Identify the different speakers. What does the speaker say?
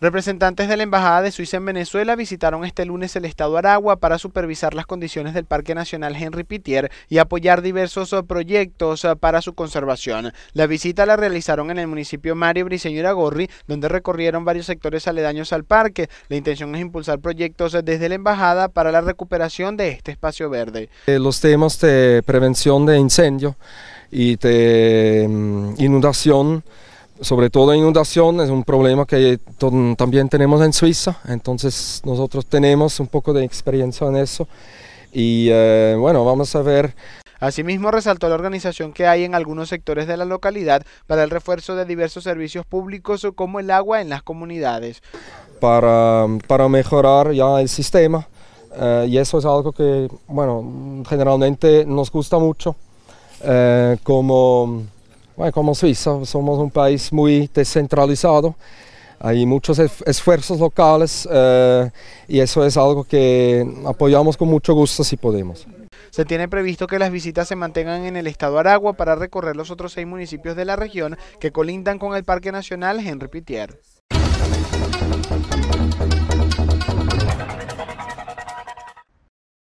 Speaker 1: Representantes de la Embajada de Suiza en Venezuela visitaron este lunes el estado Aragua para supervisar las condiciones del Parque Nacional Henry Pitier y apoyar diversos eh, proyectos eh, para su conservación. La visita la realizaron en el municipio Mario Briseño Iragorri, donde recorrieron varios sectores aledaños al parque. La intención es impulsar proyectos eh, desde la Embajada para la recuperación de este espacio verde.
Speaker 2: Los temas de prevención de incendio y de mm, inundación sobre todo inundación es un problema que también tenemos en Suiza, entonces nosotros tenemos un poco de experiencia en eso
Speaker 1: y eh, bueno, vamos a ver. Asimismo, resaltó la organización que hay en algunos sectores de la localidad para el refuerzo de diversos servicios públicos como el agua en las comunidades.
Speaker 2: Para, para mejorar ya el sistema eh, y eso es algo que, bueno, generalmente nos gusta mucho eh, como bueno, como Suiza somos un país muy descentralizado, hay muchos esfuerzos locales eh, y eso es algo que apoyamos con mucho gusto si podemos.
Speaker 1: Se tiene previsto que las visitas se mantengan en el estado Aragua para recorrer los otros seis municipios de la región que colindan con el Parque Nacional Henry Pitier.